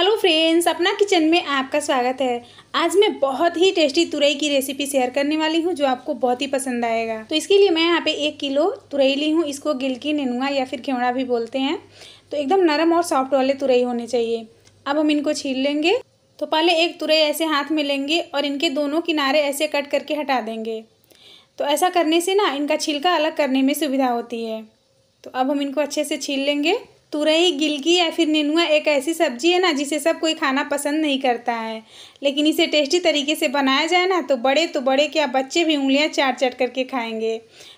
hello friends अपना kitchen में आपका स्वागत है आज मैं बहुत ही टेस्टी तुरई की रेसिपी शेयर करने वाली हूँ जो आपको बहुत ही पसंद आएगा तो इसके लिए मैं यहाँ पे एक किलो तुरई ली हूँ इसको गिलकी नेनुआ या फिर घेवड़ा भी बोलते हैं तो एकदम नरम और सॉफ्ट वाले तुरई होने चाहिए अब हम इनको छील लेंगे तो पहले एक तुरई ऐसे हाथ में लेंगे और इनके दोनों किनारे ऐसे कट करके हटा देंगे तो ऐसा करने से ना इनका छिलका अलग करने में सुविधा होती है तो अब हम इनको अच्छे से छील लेंगे तुरई गिलकी या फिर नेनुआ एक ऐसी सब्जी है ना जिसे सब कोई खाना पसंद नहीं करता है लेकिन इसे टेस्टी तरीके से बनाया जाए ना तो बड़े तो बड़े क्या बच्चे भी उंगलियां चाट चाट करके खाएंगे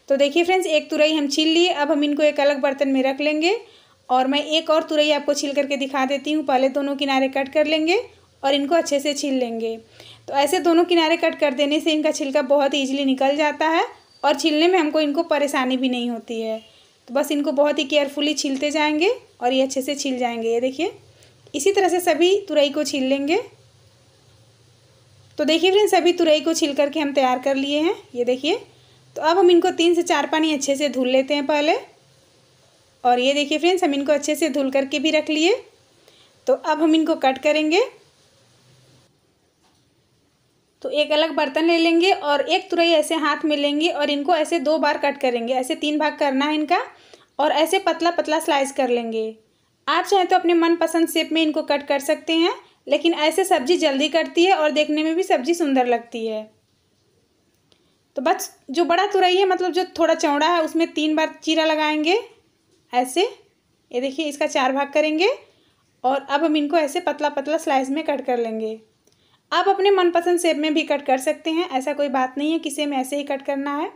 तो देखिए फ्रेंड्स एक तुरई हम छील लिए अब हम इनको एक अलग बर्तन में रख लेंगे और मैं एक और तुरई आपको छील करके दिखा देती हूँ पहले दोनों किनारे कट कर लेंगे और इनको अच्छे से छील लेंगे तो ऐसे दोनों किनारे कट कर देने से इनका छिलका बहुत ईजिली निकल जाता है और छीलने में हमको इनको परेशानी भी नहीं होती है तो बस इनको बहुत ही केयरफुली छीलते जाएंगे और ये अच्छे से छील जाएंगे ये देखिए इसी तरह से सभी तुरई को छील लेंगे तो देखिए फ्रेंड सभी तुरई को छील करके हम तैयार कर लिए हैं ये देखिए तो अब हम इनको तीन से चार पानी अच्छे से धुल लेते हैं पहले और ये देखिए फ्रेंड्स हम इनको अच्छे से धुल करके भी रख लिए तो अब हम इनको कट करेंगे एक अलग बर्तन ले लेंगे और एक तुरई ऐसे हाथ में लेंगे और इनको ऐसे दो बार कट करेंगे ऐसे तीन भाग करना है इनका और ऐसे पतला पतला स्लाइस कर लेंगे आप चाहें तो अपने मनपसंद शेप में इनको कट कर सकते हैं लेकिन ऐसे सब्जी जल्दी कटती है और देखने में भी सब्जी सुंदर लगती है तो बस जो बड़ा तुरई है मतलब जो थोड़ा चौड़ा है उसमें तीन बार चीरा लगाएंगे ऐसे ये देखिए इसका चार भाग करेंगे और अब हम इनको ऐसे पतला पतला स्लाइस में कट कर लेंगे आप अपने मनपसंद सेप में भी कट कर सकते हैं ऐसा कोई बात नहीं है कि सेम ऐसे ही कट करना है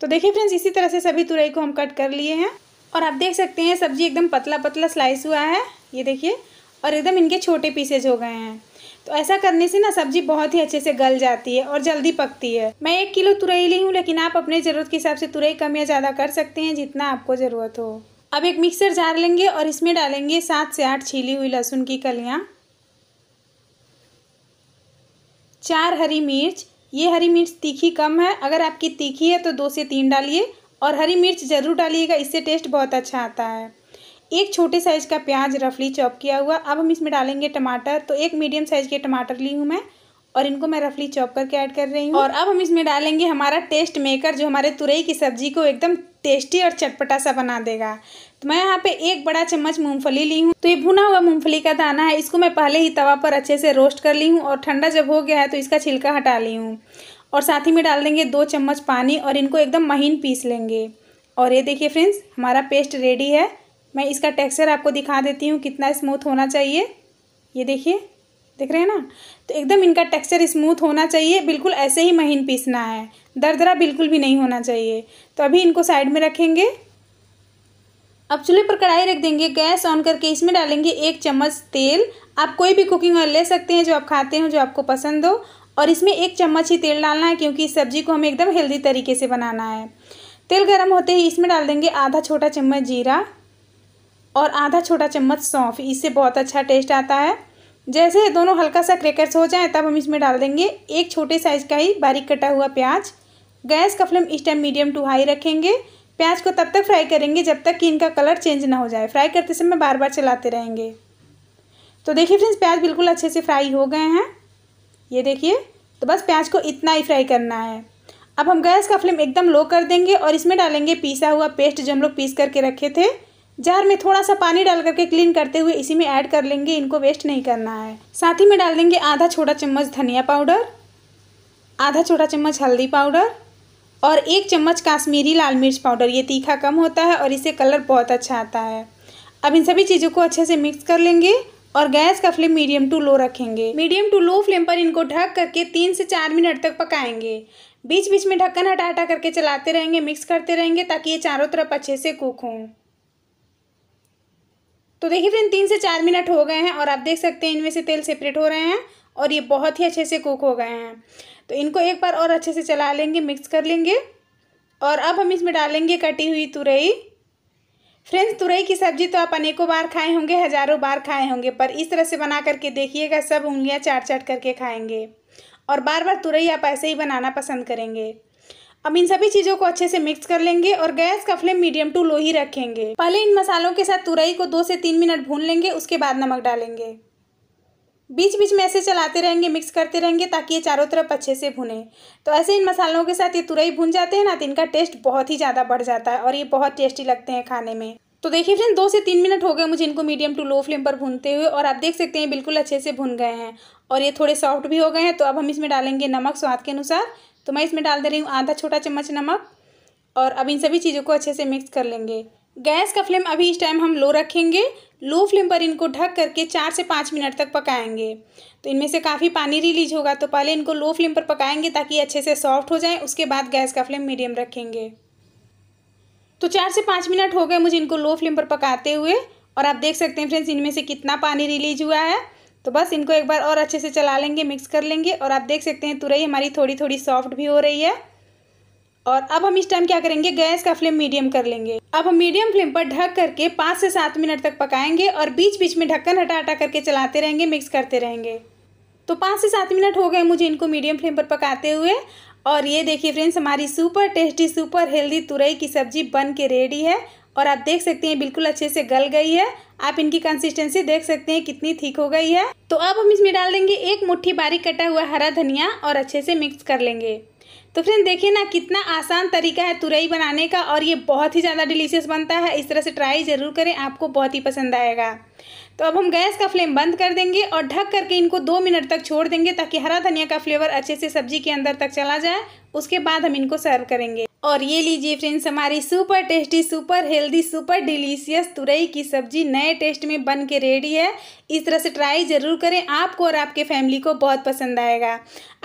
तो देखिए फ्रेंड्स इसी तरह से सभी तुरई को हम कट कर लिए हैं और आप देख सकते हैं सब्जी एकदम पतला पतला स्लाइस हुआ है ये देखिए और एकदम इनके छोटे पीसेज हो गए हैं तो ऐसा करने से ना सब्जी बहुत ही अच्छे से गल जाती है और जल्दी पकती है मैं एक किलो तुरई ली हूँ लेकिन आप अपने ज़रूरत के हिसाब से तुरई कम या ज़्यादा कर सकते हैं जितना आपको ज़रूरत हो अब एक मिक्सर जार लेंगे और इसमें डालेंगे सात से आठ छीली हुई लहसुन की कलियाँ चार हरी मिर्च ये हरी मिर्च तीखी कम है अगर आपकी तीखी है तो दो से तीन डालिए और हरी मिर्च ज़रूर डालिएगा इससे टेस्ट बहुत अच्छा आता है एक छोटे साइज़ का प्याज रफली चॉप किया हुआ अब हम इसमें डालेंगे टमाटर तो एक मीडियम साइज़ के टमाटर ली हूँ मैं और इनको मैं रफली चॉप करके ऐड कर रही हूँ और अब हम इसमें डालेंगे हमारा टेस्ट मेकर जो हमारे तुरई की सब्जी को एकदम टेस्टी और चटपटा सा बना देगा तो मैं यहाँ पे एक बड़ा चम्मच मूंगफली ली हूँ तो ये भुना हुआ मूंगफली का दाना है इसको मैं पहले ही तवा पर अच्छे से रोस्ट कर ली हूँ और ठंडा जब हो गया है तो इसका छिलका हटा ली हूँ और साथ ही में डाल देंगे दो चम्मच पानी और इनको एकदम महीन पीस लेंगे और ये देखिए फ्रेंड्स हमारा पेस्ट रेडी है मैं इसका टेक्सचर आपको दिखा देती हूँ कितना स्मूथ होना चाहिए ये देखिए देख रहे हैं ना तो एकदम इनका टेक्सचर स्मूथ होना चाहिए बिल्कुल ऐसे ही महीन पीसना है दरदरा बिल्कुल भी नहीं होना चाहिए तो अभी इनको साइड में रखेंगे अब चूल्हे पर कढ़ाई रख देंगे गैस ऑन करके इसमें डालेंगे एक चम्मच तेल आप कोई भी कुकिंग ऑयल ले सकते हैं जो आप खाते हो जो आपको पसंद हो और इसमें एक चम्मच ही तेल डालना है क्योंकि इस सब्जी को हमें एकदम हेल्दी तरीके से बनाना है तेल गर्म होते ही इसमें डाल देंगे आधा छोटा चम्मच जीरा और आधा छोटा चम्मच सौंफ इससे बहुत अच्छा टेस्ट आता है जैसे दोनों हल्का सा क्रैकर्स हो जाए तब हम इसमें डाल देंगे एक छोटे साइज़ का ही बारीक कटा हुआ प्याज गैस का फ्लेम इस टाइम मीडियम टू हाई रखेंगे प्याज को तब तक फ्राई करेंगे जब तक कि इनका कलर चेंज ना हो जाए फ्राई करते समय बार बार चलाते रहेंगे तो देखिए फ्रेंड्स प्याज बिल्कुल अच्छे से फ्राई हो गए हैं ये देखिए तो बस प्याज को इतना ही फ्राई करना है अब हम गैस का फ्लेम एकदम लो कर देंगे और इसमें डालेंगे पीसा हुआ पेस्ट जो हम लोग पीस करके रखे थे जार में थोड़ा सा पानी डाल करके क्लीन करते हुए इसी में ऐड कर लेंगे इनको वेस्ट नहीं करना है साथ ही में डाल देंगे आधा छोटा चम्मच धनिया पाउडर आधा छोटा चम्मच हल्दी पाउडर और एक चम्मच काश्मीरी लाल मिर्च पाउडर ये तीखा कम होता है और इसे कलर बहुत अच्छा आता है अब इन सभी चीज़ों को अच्छे से मिक्स कर लेंगे और गैस का फ्लेम मीडियम टू लो रखेंगे मीडियम टू लो फ्लेम पर इनको ढक करके तीन से चार मिनट तक पकाएंगे बीच बीच में ढक्कन हटा हटा करके चलाते रहेंगे मिक्स करते रहेंगे ताकि ये चारों तरफ अच्छे से कुक हों तो देखिए फ्रेंड तीन से चार मिनट हो गए हैं और आप देख सकते हैं इनमें से तेल सेपरेट हो रहे हैं और ये बहुत ही अच्छे से कुक हो गए हैं तो इनको एक बार और अच्छे से चला लेंगे मिक्स कर लेंगे और अब हम इसमें डालेंगे कटी हुई तुरई फ्रेंड्स तुरई की सब्जी तो आप अनेकों बार खाए होंगे हज़ारों बार खाए होंगे पर इस तरह से बना करके देखिएगा सब उंगलियां चाट चाट करके खाएंगे और बार बार तुरई आप ऐसे ही बनाना पसंद करेंगे अब इन सभी चीज़ों को अच्छे से मिक्स कर लेंगे और गैस का फ्लेम मीडियम टू लो ही रखेंगे पहले इन मसालों के साथ तुरई को दो से तीन मिनट भून लेंगे उसके बाद नमक डालेंगे बीच बीच में ऐसे चलाते रहेंगे मिक्स करते रहेंगे ताकि ये चारों तरफ अच्छे से भुने तो ऐसे इन मसालों के साथ ये तुरई भून जाते हैं ना तो इनका टेस्ट बहुत ही ज़्यादा बढ़ जाता है और ये बहुत टेस्टी लगते हैं खाने में तो देखिए फ्रेंड दो से तीन मिनट हो गए मुझे इनको मीडियम टू लो फ्लेम पर भूनते हुए और आप देख सकते हैं बिल्कुल अच्छे से भुन गए हैं और ये थोड़े सॉफ्ट भी हो गए हैं तो अब हम इसमें डालेंगे नमक स्वाद के अनुसार तो मैं इसमें डाल दे रही हूँ आधा छोटा चम्मच नमक और अब इन सभी चीज़ों को अच्छे से मिक्स कर लेंगे गैस का फ्लेम अभी इस टाइम हम लो रखेंगे लो फ्लेम पर इनको ढक करके चार से पाँच मिनट तक पकाएंगे तो इनमें से काफ़ी पानी रिलीज होगा तो पहले इनको लो फ्लेम पर पकाएंगे ताकि अच्छे से सॉफ्ट हो जाए उसके बाद गैस का फ्लेम मीडियम रखेंगे तो चार से पाँच मिनट हो गए मुझे इनको लो फ्लेम पर पकाते हुए और आप देख सकते हैं फ्रेंड्स इनमें से कितना पानी रिलीज हुआ है तो बस इनको एक बार और अच्छे से चला लेंगे मिक्स कर लेंगे और आप देख सकते हैं तुरई हमारी थोड़ी थोड़ी सॉफ्ट भी हो रही है और अब हम इस टाइम क्या करेंगे गैस का फ्लेम मीडियम कर लेंगे अब हम मीडियम फ्लेम पर ढक करके पाँच से सात मिनट तक पकाएंगे और बीच बीच में ढक्कन हटा हटा करके चलाते रहेंगे मिक्स करते रहेंगे तो पाँच से सात मिनट हो गए मुझे इनको मीडियम फ्लेम पर पकाते हुए और ये देखिए फ्रेंड्स हमारी सुपर टेस्टी सुपर हेल्दी तुरई की सब्जी बन के रेडी है और आप देख सकते हैं बिल्कुल अच्छे से गल गई है आप इनकी कंसिस्टेंसी देख सकते हैं कितनी ठीक हो गई है तो अब हम इसमें डाल देंगे एक मुट्ठी बारीक कटा हुआ हरा धनिया और अच्छे से मिक्स कर लेंगे तो फ्रेंड देखिए ना कितना आसान तरीका है तुरई बनाने का और ये बहुत ही ज़्यादा डिलीशियस बनता है इस तरह से ट्राई ज़रूर करें आपको बहुत ही पसंद आएगा तो अब हम गैस का फ्लेम बंद कर देंगे और ढक करके इनको दो मिनट तक छोड़ देंगे ताकि हरा धनिया का फ्लेवर अच्छे से सब्जी के अंदर तक चला जाए उसके बाद हम इनको सर्व करेंगे और ये लीजिए फ्रेंड्स हमारी super tasty super healthy super delicious तुरई की सब्जी नए टेस्ट में बन के रेडी है इस तरह से ट्राई ज़रूर करें आपको और आपके फैमिली को बहुत पसंद आएगा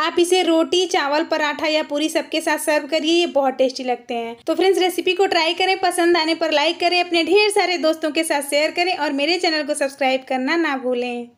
आप इसे रोटी चावल पराठा या पूरी सबके साथ सर्व करिए ये बहुत टेस्टी लगते हैं तो फ्रेंड्स रेसिपी को ट्राई करें पसंद आने पर लाइक करें अपने ढेर सारे दोस्तों के साथ शेयर करें और मेरे चैनल को सब्सक्राइब करना ना भूलें